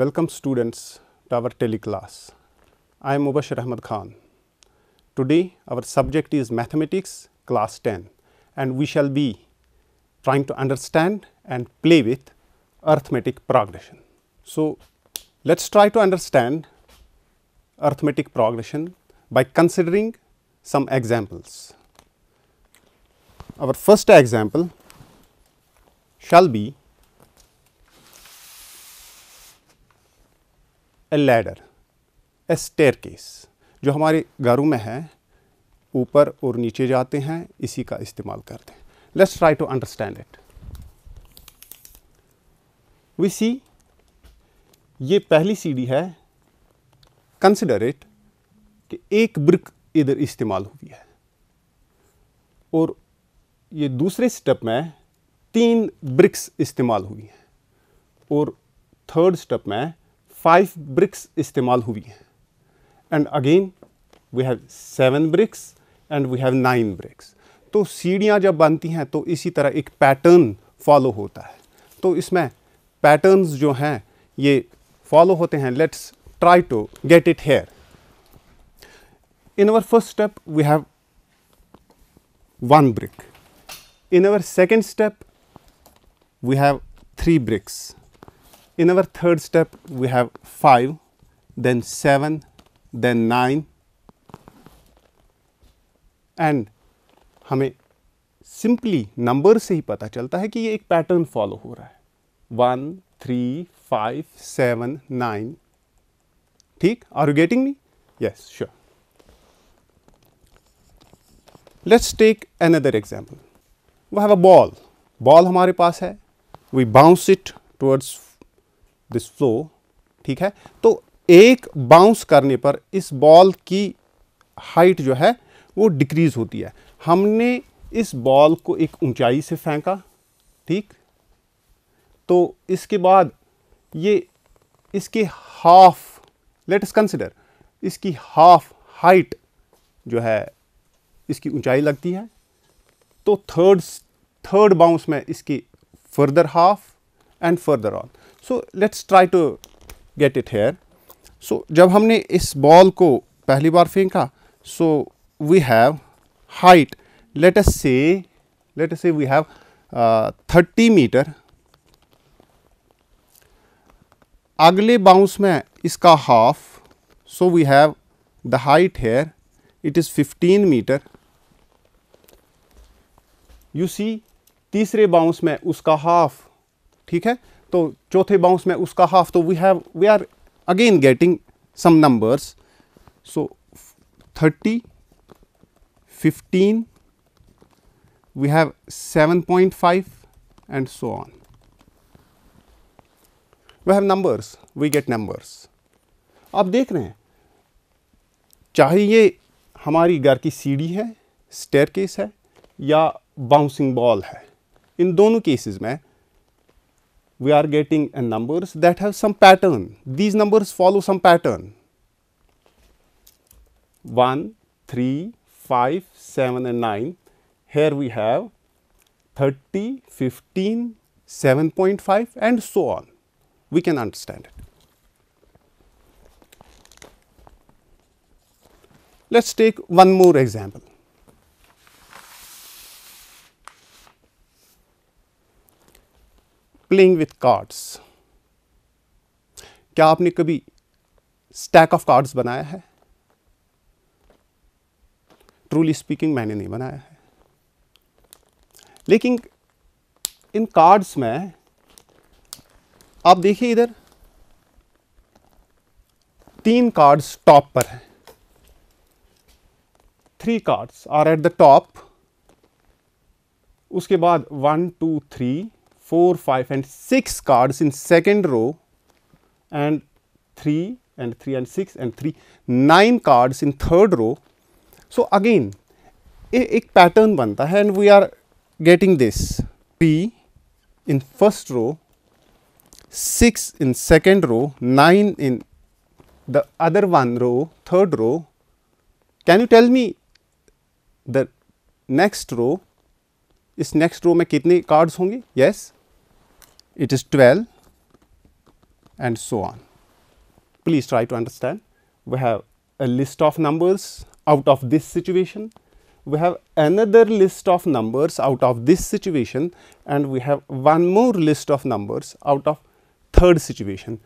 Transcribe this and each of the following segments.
Welcome students to our teleclass. I am Mubashir Ahmad Khan. Today our subject is mathematics class 10 and we shall be trying to understand and play with arithmetic progression. So let us try to understand arithmetic progression by considering some examples. Our first example shall be a ladder a staircase जो हमारे घरों में है ऊपर और नीचे जाते हैं इसी का इस्तेमाल करते हैं let's try to understand it we see ये पहली सीढ़ी है कंसिडर इट कि एक ब्रिक इधर इस्तेमाल हुई है और ये दूसरे स्टेप में तीन ब्रिक्स इस्तेमाल हुई हैं और थर्ड स्टेप में फाइव ब्रिक्स इस्तेमाल हुई हैं and again we have seven bricks and we have nine bricks तो सीढ़ियाँ जब बनती हैं तो इसी तरह एक पैटर्न फॉलो होता है तो इसमें पैटर्न्स जो हैं ये फॉलो होते हैं let's try to get it here in our first step we have one brick in our second step we have three bricks In our third step, we have 5, then 7, then 9 and हमें simply number से ही पता चलता है कि ये एक pattern follow हो रहा है one three five seven nine ठीक are you getting me yes sure let's take another example वो हैव अ बॉल बॉल हमारे पास है we bounce it towards this floor ठीक है तो एक बाउंस करने पर इस बॉल की हाइट जो है वो डिक्रीज़ होती है हमने इस बॉल को एक ऊंचाई से फेंका ठीक तो इसके बाद ये इसके हाफ लेट्स कंसिडर इसकी हाफ हाइट जो है इसकी ऊंचाई लगती है तो थर्ड थर्ड बाउंस में इसकी further half and further on so let's try to get it here so जब हमने इस बॉल को पहली बार फेंका so we have height let us say let us say we have thirty meter अगले बाउंस में इसका half so we have the height here it is fifteen meter you see तीसरे बाउंस में उसका हाफ ठीक है तो चौथे बाउंस में उसका हाफ तो we have we are again getting some numbers so thirty fifteen we have seven point five and so on we have numbers we get numbers आप देख रहे हैं चाहे ये हमारी घर की सीढ़ी है स्टेयर है या बाउंसिंग बॉल है इन दोनों केसेस में we are getting numbers that have some pattern. These numbers follow some pattern 1, 3, 5, 7 and 9. Here we have 30, 15, 7.5 and so on. We can understand it. Let us take one more example. Playing with cards क्या आपने कभी stack of cards बनाया है truly speaking मैंने नहीं बनाया है लेकिन इन कार्ड्स में आप देखिए इधर तीन कार्ड्स टॉप पर हैं three cards are at the top उसके बाद one two three four, five, and six cards in second row and three and three and six and three nine cards in third row. So, again a, a pattern बनता है and we are getting this P in first row, six in second row, nine in the other one row, third row. Can you tell me the next row इस next row में कितने cards होंगे yes yes. it is 12 and so on. Please try to understand. We have a list of numbers out of this situation, we have another list of numbers out of this situation and we have one more list of numbers out of third situation.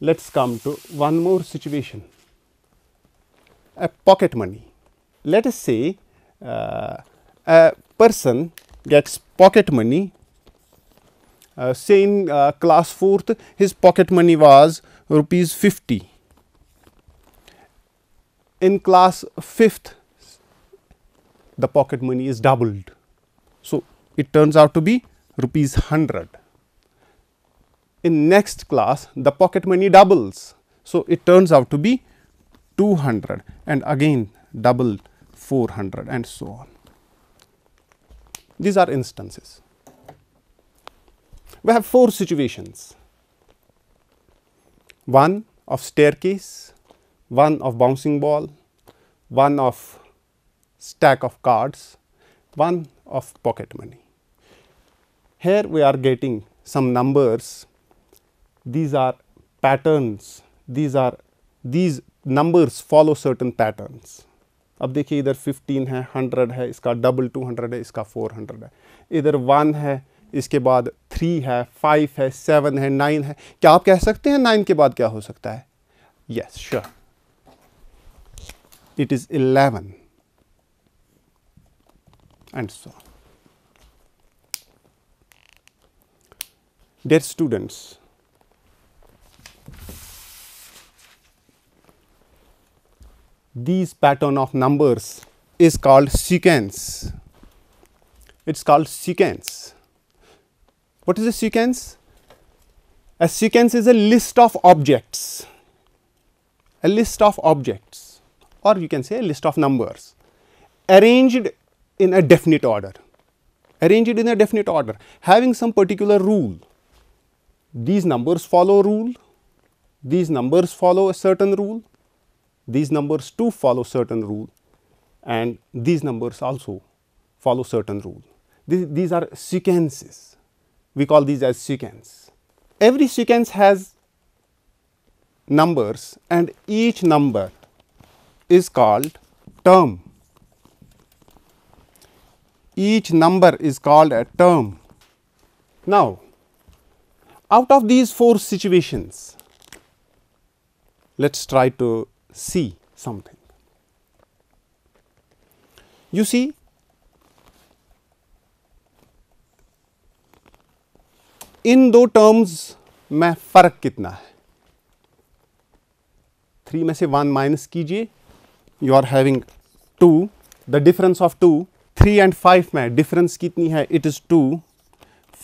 Let us come to one more situation, a pocket money. Let us say uh, a person gets pocket money uh, same uh, class 4th his pocket money was rupees 50 in class 5th the pocket money is doubled. So, it turns out to be rupees 100. In next class the pocket money doubles. So, it turns out to be 200 and again doubled 400 and so on. These are instances we have four situations. One of staircase, one of bouncing ball, one of stack of cards, one of pocket money. Here we are getting some numbers, these are patterns, these are these numbers follow certain patterns. अब देखिए इधर 15 है 100 है इसका double 200 है इसका 400 है इधर 1 है इसके बाद थ्री है फाइव है सेवन है नाइन है क्या आप कह सकते हैं नाइन के बाद क्या हो सकता है yes sure it is eleven and so dear students these pattern of numbers is called sequence it's called sequence What is a sequence? A sequence is a list of objects, a list of objects or you can say a list of numbers arranged in a definite order, arranged in a definite order having some particular rule. These numbers follow rule, these numbers follow a certain rule, these numbers too follow certain rule and these numbers also follow certain rule. These, these are sequences we call these as sequence. Every sequence has numbers and each number is called term. Each number is called a term. Now, out of these four situations, let us try to see something. You see इन दो terms में फ़र्क कितना है three में से one minus कीजिए you are having two the difference of two three and five में डिफरेंस कितनी है it is two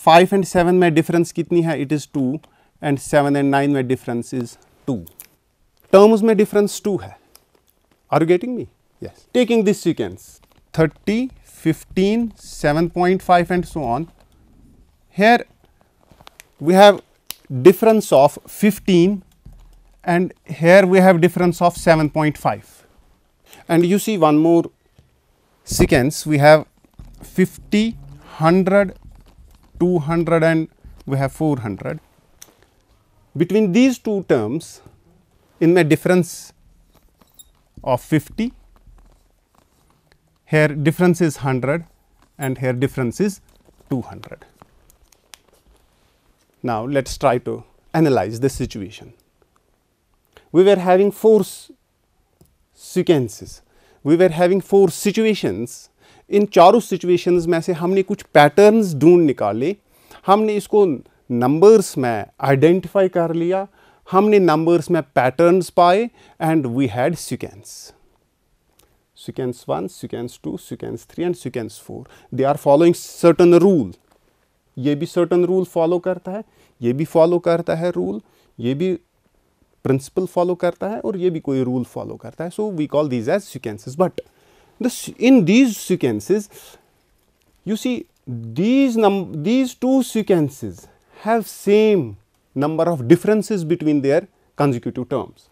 five and seven में डिफरेंस कितनी है it is two and seven and nine में डिफरेंस इज टू टर्म्स में difference two है are you getting me yes taking this sequence thirty fifteen seven point five and so on here we have difference of 15 and here we have difference of 7.5 and you see one more sequence we have 50 100 200 and we have 400 between these two terms in my difference of 50 here difference is 100 and here difference is 200 Now, let us try to analyze this situation. We were having four sequences, we were having four situations. इन चारों situations में से हमने कुछ patterns ढूंढ निकाले हमने इसको नंबर्स में आइडेंटिफाई कर लिया हमने नंबर्स में पैटर्न्स पाए and we had sequence sequence 1, sequence 2, sequence 3 and sequence 4. They are following certain rule. ये भी certain rule follow करता है ये भी फॉलो करता है रूल ये भी प्रिंसिपल फॉलो करता है और ये भी कोई रूल फॉलो करता है so we call these as sequences but in these sequences you see these number these two sequences have same number of differences between their consecutive terms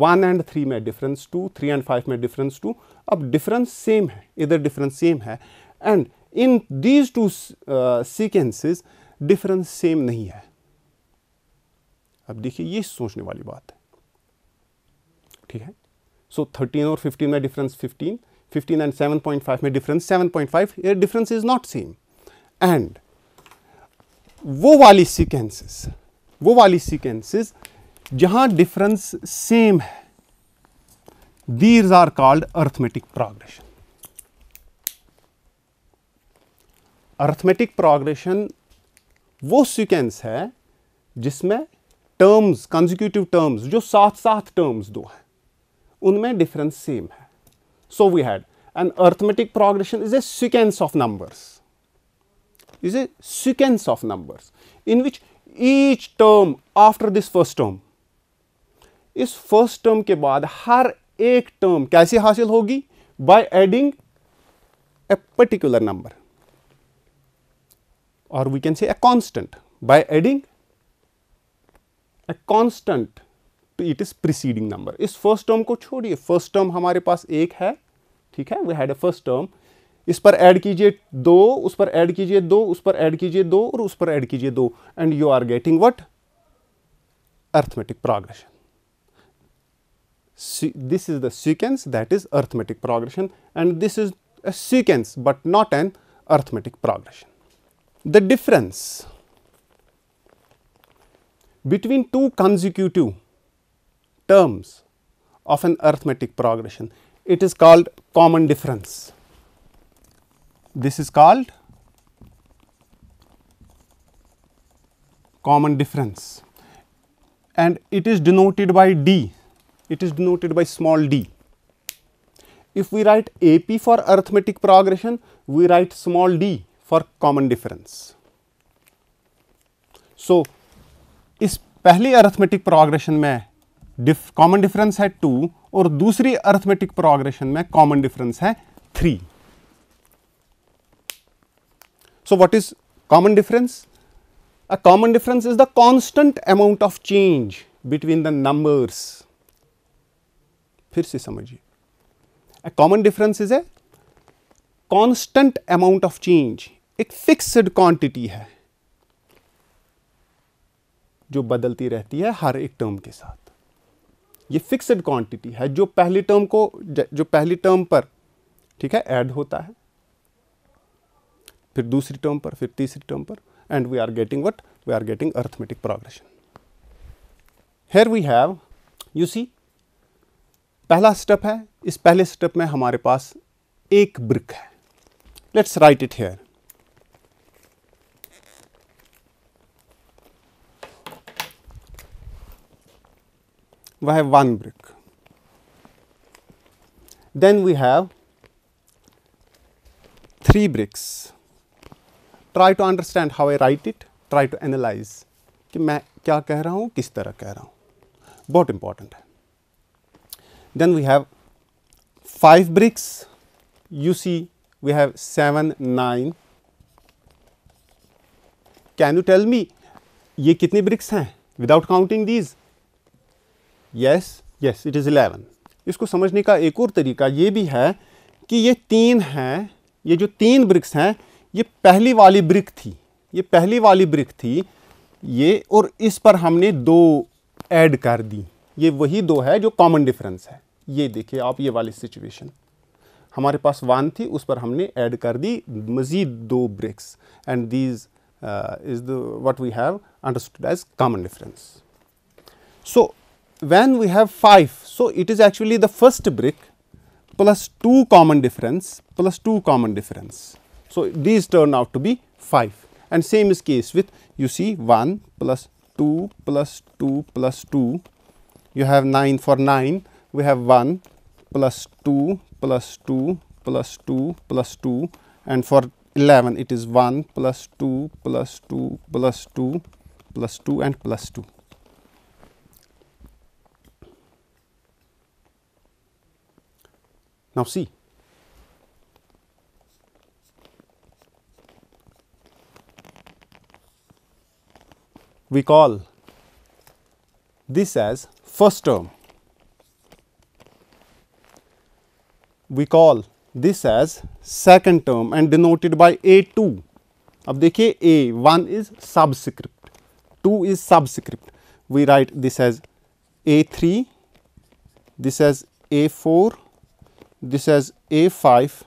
one and three में difference two three and five में difference two अब difference same है इधर difference same है and in these two sequences difference same नहीं है अब देखिए ये सोचने वाली बात है ठीक है सो थर्टीन और फिफ्टीन में difference fifteen fifteen and seven point five में डिफरेंस सेवन पॉइंट फाइव ये difference is not same and वो वाली सीक्वेंसेस वो वाली सीक्वेंसेस जहां डिफरेंस सेम है these are called arithmetic progression arithmetic progression वो सीक्वेंस है जिसमें टर्म्स कंजिक्यूटिव टर्म्स जो साथ साथ टर्म्स दो हैं उनमें डिफरेंस सेम है so we had an arithmetic progression is a sequence of numbers is a sequence of numbers in which each term after this first term इस फर्स्ट टर्म के बाद हर एक टर्म कैसे हासिल होगी by adding a particular number और we can say a constant by adding a constant to it is preceding number इस first term को छोड़िए first term हमारे पास एक है ठीक है we had a first term इस पर ऐड कीजिए दो उस पर ऐड कीजिए दो उस पर ऐड कीजिए दो और उस पर ऐड कीजिए दो and you are getting what arithmetic progression See, this is the sequence that is arithmetic progression and this is a sequence but not an arithmetic progression the difference between two consecutive terms of an arithmetic progression. It is called common difference. This is called common difference and it is denoted by d, it is denoted by small d. If we write AP for arithmetic progression, we write small d for common difference. So, इस पहली arithmetic progression में common difference है two और दूसरी arithmetic progression में common difference है three so what is common difference a common difference is the constant amount of change between the numbers फिर से समझिए a common difference is a constant amount of change एक fixed quantity है जो बदलती रहती है हर एक टर्म के साथ ये फिक्सड क्वांटिटी है जो पहली टर्म को जो पहली टर्म पर ठीक है ऐड होता है फिर दूसरी टर्म पर फिर तीसरी टर्म पर and we are getting what we are getting arithmetic progression here we have you see पहला स्टेप है इस पहले स्टेप में हमारे पास एक ब्रिक है let's write it here we have one brick. Then we have three bricks. Try to understand how I write it, try to analyze कि मैं क्या कह रहा हूँ किस तरह कह रहा हूँ बहुत इम्पॉर्टेंट है then we have 5 bricks you see we have 7 9 can you tell me ये कितने bricks हैं without counting these yes yes it is eleven इसको समझने का एक और तरीका ये भी है कि ये तीन हैं ये जो तीन ब्रिक्स हैं ये पहली वाली ब्रिक थी ये पहली वाली ब्रिक थी ये और इस पर हमने दो ऐड कर दी ये वही दो है जो कॉमन डिफरेंस है ये देखिए आप ये वाली सिचुएशन हमारे पास वन थी उस पर हमने ऐड कर दी मज़ीद दो bricks and these is the what we have understood as common difference so when we have 5, so it is actually the first brick plus 2 common difference plus 2 common difference. So, these turn out to be 5 and same is case with you see 1 plus 2 plus 2 plus 2 you have 9 for 9 we have 1 plus 2 plus 2 plus 2 plus 2 and for 11 it is 1 plus 2 plus 2 plus 2 plus 2 and plus 2. Now see, we call this as first term. We call this as second term and denoted by A2. Now, dekhiye A, 1 is subscript, 2 is subscript. We write this as A3, this as A4, this as A5,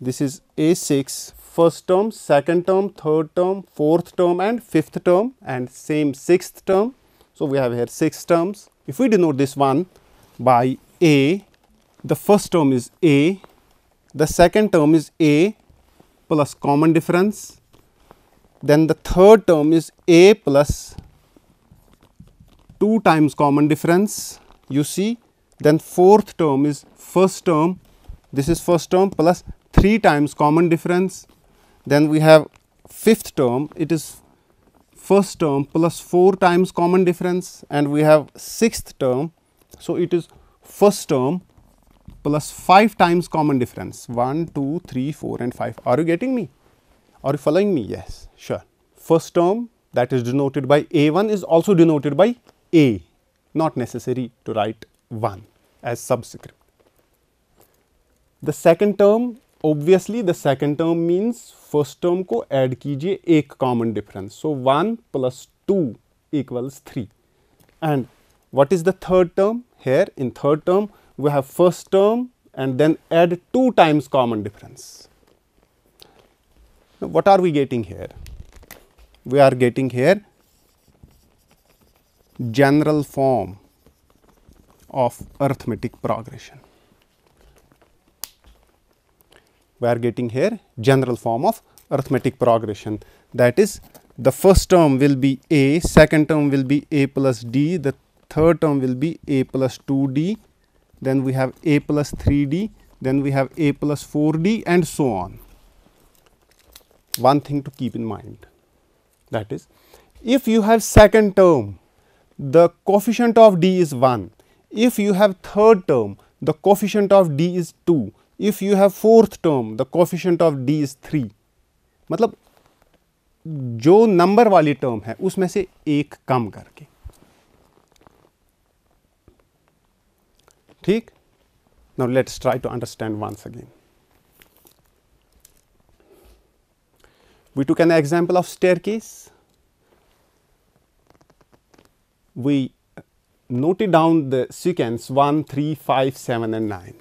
this is A6, first term, second term, third term, fourth term and fifth term and same sixth term. So, we have here six terms. If we denote this one by A, the first term is A, the second term is A plus common difference, then the third term is A plus 2 times common difference. You see then fourth term is first term, this is first term plus 3 times common difference. Then we have fifth term, it is first term plus 4 times common difference and we have sixth term. So, it is first term plus 5 times common difference 1, 2, 3, 4 and 5. Are you getting me? Are you following me? Yes, sure. First term that is denoted by A1 is also denoted by A, not necessary to write 1 as subscript. The second term obviously the second term means first term को add कीजिए एक common difference. So 1 plus 2 equals 3 and what is the third term here in third term we have first term and then add 2 times common difference. Now, what are we getting here? We are getting here general form of arithmetic progression. We are getting here general form of arithmetic progression that is the first term will be a, second term will be a plus d, the third term will be a plus 2d, then we have a plus 3d, then we have a plus 4d and so on. One thing to keep in mind that is if you have second term the coefficient of d is 1 If you have third term, the coefficient of d is 2. If you have fourth term, the coefficient of d is 3. matlab jo number wali term hai usme se ek kam karke theek now let's try to understand once again we took an example of staircase we note down the sequence 1, 3, 5, 7 and 9.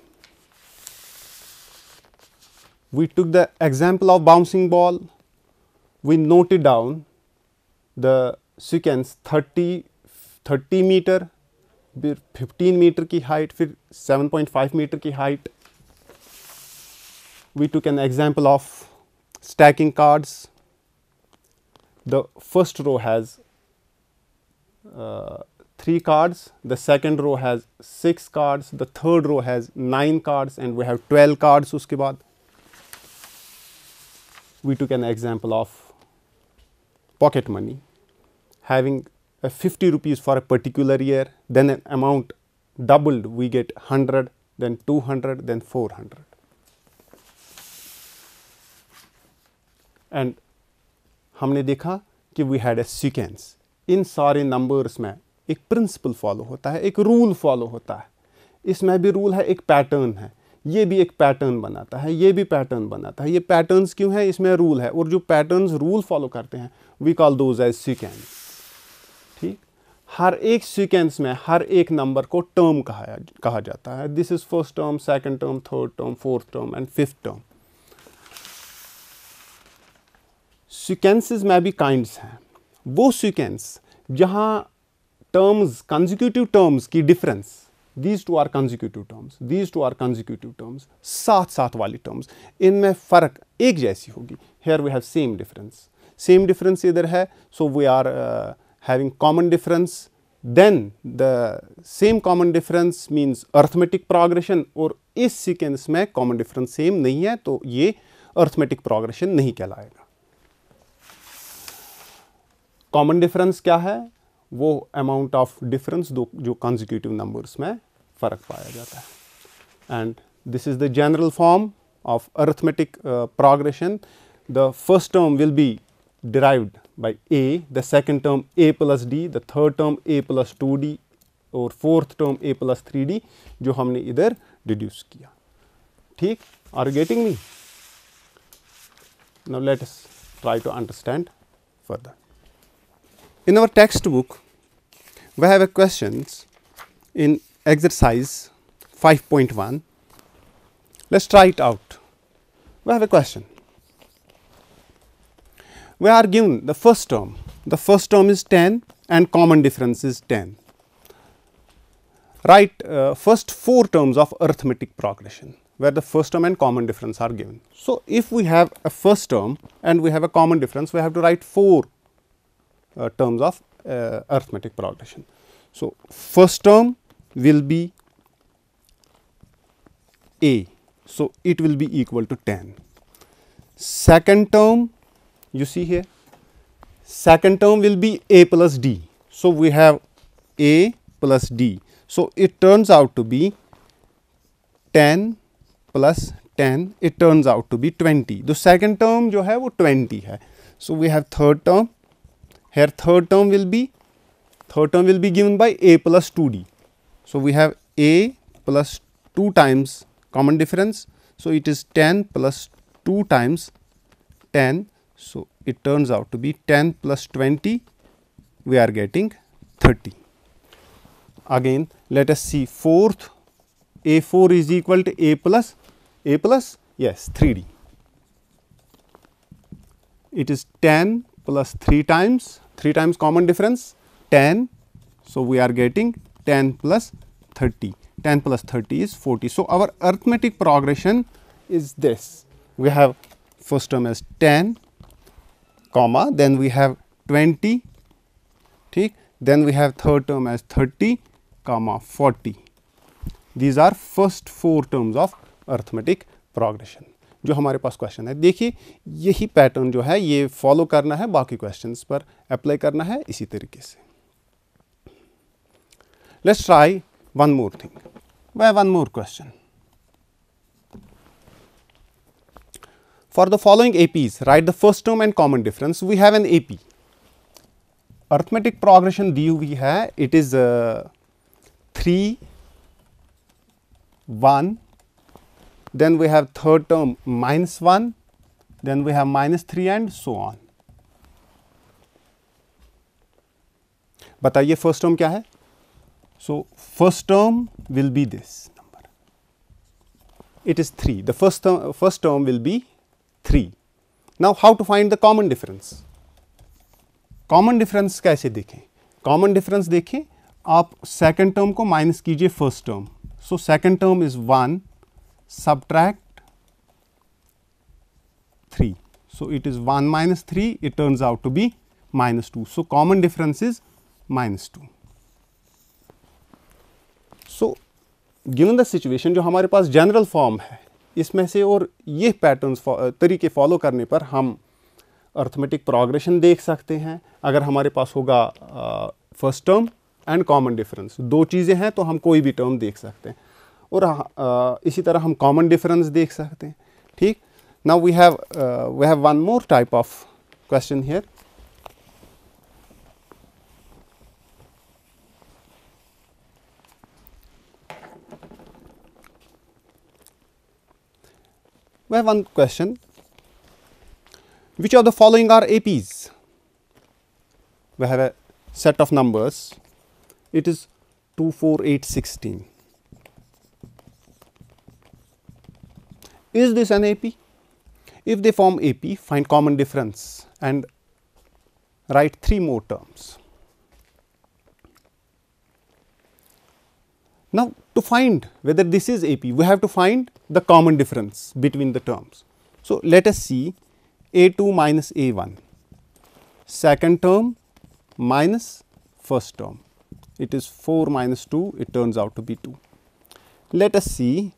We took the example of bouncing ball, we noted down the sequence 30, 30 meter, फिर 15 meter की height, फिर 7.5 meter की height. we took an example of stacking cards the first row has uh, 3 cards, the second row has 6 cards, the third row has 9 cards and we have 12 cards uske baad. We took an example of pocket money having a 50 rupees for a particular year, then an amount doubled we get 100, then 200, then 400. And हमने देखा ki we had a sequence. in sorry numbers mein. एक principle follow होता है एक rule follow होता है इसमें भी रूल है एक पैटर्न है ये भी एक पैटर्न बनाता है ये भी पैटर्न बनाता है ये पैटर्न्स क्यों है इसमें रूल है और जो पैटर्न्स रूल फॉलो करते हैं वी कॉल दोज एज ठीक हर एक सीक्वेंस में हर एक नंबर को टर्म कहा कहा जाता है this is first term second term third term fourth term and fifth term sequences में भी काइंड्स हैं वो सीक्वेंस जहाँ terms, consecutive terms ki difference. These two are consecutive terms. These two are consecutive terms. saath saath wali terms. in mein फ़र्क ek jaisi hogi Here we have same difference. Same difference either hai So we are uh, having common difference. Then the same common difference means arithmetic progression or is sequence mein common difference same nahi hai to ye arithmetic progression nahi kehlayega common difference kya hai वो amount of difference दो जो consecutive numbers में फ़र्क पाया जाता है and this is the general form of arithmetic progression the first term will be derived by a the second term a plus d the third term a plus two d और fourth term a plus three d जो हमने इधर deduce किया ठीक are getting me now let us try to understand further In our textbook, we have a questions in exercise 5.1. Let's try it out. We have a question. We are given the first term. The first term is 10 and common difference is 10. Write uh, first four terms of arithmetic progression where the first term and common difference are given. So, if we have a first term and we have a common difference, we have to write four uh, terms of uh, arithmetic progression. So, first term will be a. So, it will be equal to 10. Second term you see here, second term will be a plus d. So, we have a plus d. So, it turns out to be 10 plus 10 it turns out to be 20. The second term जो है 20 So, we have third term here third term will be, third term will be given by a plus 2d. So, we have a plus 2 times common difference. So, it is 10 plus 2 times 10. So, it turns out to be 10 plus 20, we are getting 30. Again, let us see fourth a4 is equal to a plus a plus yes 3d it is 10 plus 3 times 3 times common difference 10. So, we are getting 10 plus 30 10 plus 30 is 40. So, our arithmetic progression is this we have first term as 10 comma then we have 20 ठीक then we have third term as 30 comma 40 these are first four terms of arithmetic progression जो हमारे पास question है देखिए यही pattern जो है ये follow करना है बाकी क्वेश्चन पर अप्लाई करना है इसी तरीके से let's try one more thing why one more question for the following APs write the first term and common difference we have an A P arithmetic progression दी हुई है it is three one then we have third term minus 1, then we have minus 3 and so on. बताइए first term क्या है so first term will be this number it is three the first first term will be three now how to find the common difference common difference कैसे देखें common difference देखें आप second term को minus कीजिए first term so second term is one subtract 3. So, it is 1 minus 3 it turns out to be minus 2. So, common difference is minus 2. So, given the situation जो हमारे पास general form है इसमें से और ये patterns तरीके follow करने पर हम अर्थमेटिक प्रोग्रेशन देख सकते हैं अगर हमारे पास होगा first term and common difference दो चीज़ें हैं तो हम कोई भी टर्म देख सकते हैं और इसी तरह हम कॉमन डिफरेंस देख सकते हैं ठीक now we have we have one more type of question here we have one question which of the following are APs we have a set of numbers it is 2 4 8 16 Is this an AP? If they form AP, find common difference and write three more terms. Now, to find whether this is AP, we have to find the common difference between the terms. So, let us see A2 minus A1, second term minus first term. It is 4 minus 2, it turns out to be 2. Let us see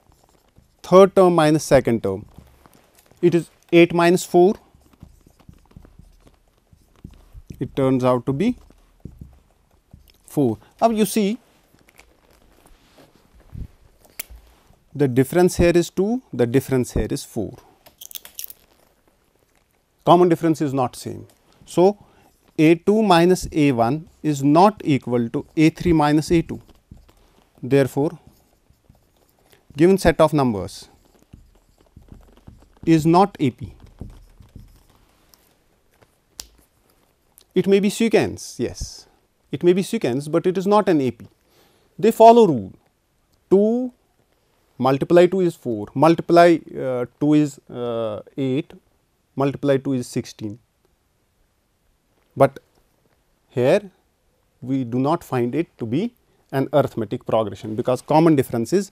third term minus second term. It is 8 minus 4. It turns out to be 4. Now you see the difference here is 2, the difference here is 4. Common difference is not same. So, a2 minus a1 is not equal to a3 minus a2. Therefore, given set of numbers is not AP. It may be sequences, yes, it may be sequences, but it is not an AP. They follow rule 2 multiply 2 is 4, multiply uh, 2 is uh, 8, multiply 2 is 16. But here we do not find it to be an arithmetic progression because common difference is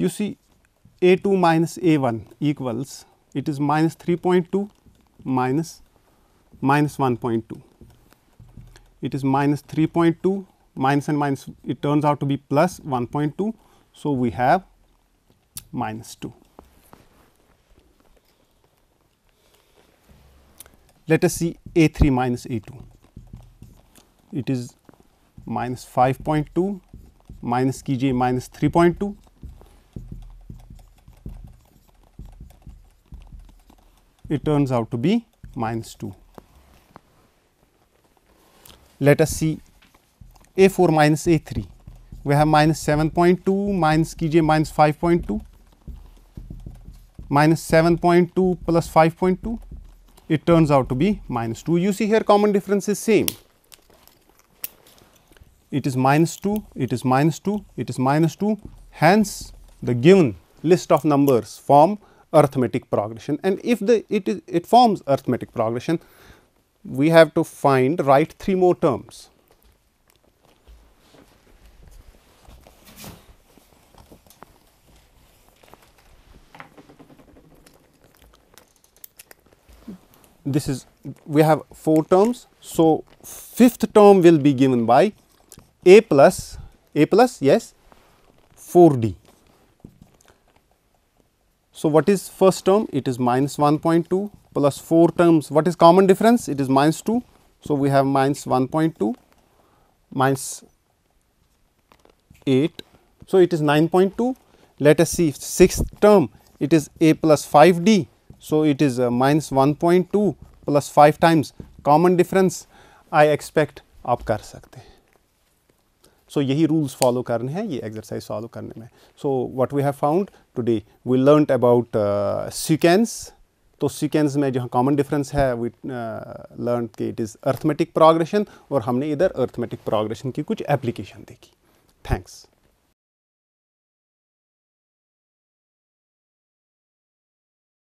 you see a 2 minus a 1 equals it is minus 3.2 minus minus 1.2. It is minus 3.2 minus and minus it turns out to be plus 1.2. So, we have minus 2. Let us see a 3 minus a 2. It is minus 5.2 minus k j minus 3.2 it turns out to be minus 2. Let us see a 4 minus a 3 we have minus 7.2 minus kj minus 5.2 minus 7.2 plus 5.2 it turns out to be minus 2 you see here common difference is same it is minus 2 it is minus 2 it is minus 2 hence the given list of numbers form arithmetic progression and if the it is it forms arithmetic progression we have to find write three more terms this is we have four terms so fifth term will be given by a plus a plus yes 4d so, what is first term? It is minus 1.2 plus 4 terms. What is common difference? It is minus 2. So, we have minus 1.2 minus 8. So, it is 9.2. Let us see sixth term. It is a plus 5d. So, it is uh, minus 1.2 plus 5 times. Common difference I expect आप कर सो यही rules follow करने हैं ये exercise follow करने में so what we have found today we learn about sequence तो sequence में जहाँ कॉमन डिफरेंस है वी लर्न uh, कि इट इज़ अर्थमेटिक प्रोग्रेशन और हमने इधर अर्थमेटिक प्रोग्रेशन की कुछ एप्लीकेशन देखी थैंक्स